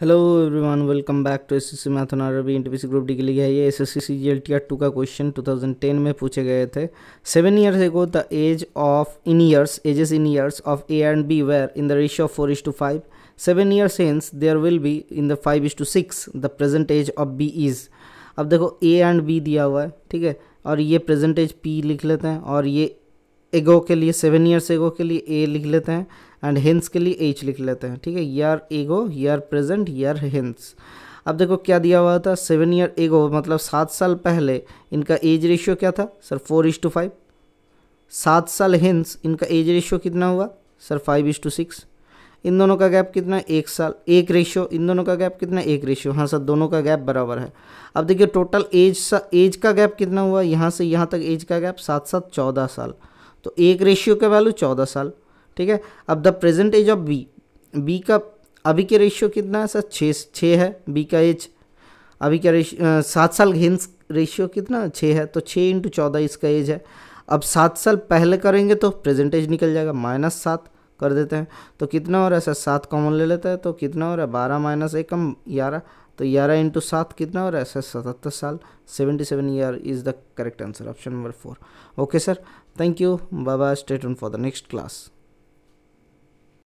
hello everyone welcome back to S C math on RRB NTPC group D के लिए है ये L T R two का question 2010 में पूछे गए थे seven years ago the age of in years ages in years of A and B were in the ratio of four is to five seven years hence there will be in the five is to six the present age of B is अब देखो ए and B दिया हुआ है ठीक है और ये present as P लिख लेते हैं और ये एगो के लिए सेवन ईयर्स एगो के लिए ए लिख लेते हैं एंड हिंस के लिए एच लिख लेते हैं ठीक है यर एगो यर प्रेजेंट यर हिंस अब देखो क्या दिया हुआ था सेवन ईयर एगो मतलब सात साल पहले इनका एज रेशियो क्या था sir four is to five सात साल हिंस इनका एज रेशियो कितना हुआ sir five is to six इन दोनों का गैप कितना एक साल एक रेशियो इन दोनों का गैप कितना एक रेशियो हाँ सर दोनों का गैप बराबर है अब देखिए टोटल एज सा एज का गैप कितना हुआ यहाँ से यहाँ तक एज का गैप सात सात चौदह साल तो एक रेशियो का वैल्यू चौदह साल ठीक है अब the present age of B B का अभी के रेशियो कितना है सर छः छः है बी का एज अभी का रेशियो सात साल हिंस रेशियो कितना छः है तो छः इंटू चौदह इसका एज है अब सात साल पहले करेंगे तो प्रेजेंटेज निकल जाएगा माइनस सात कर देते हैं तो कितना हो रहा है सर सात कॉमन ले लेता है तो कितना हो रहा है बारह माइनस एक कम ग्यारह तो ग्यारह इंटू सात कितना हो रहा है सर सतहत्तर साल seventy seven year is the correct answer option number four okay sir thank you बाबा state for the next class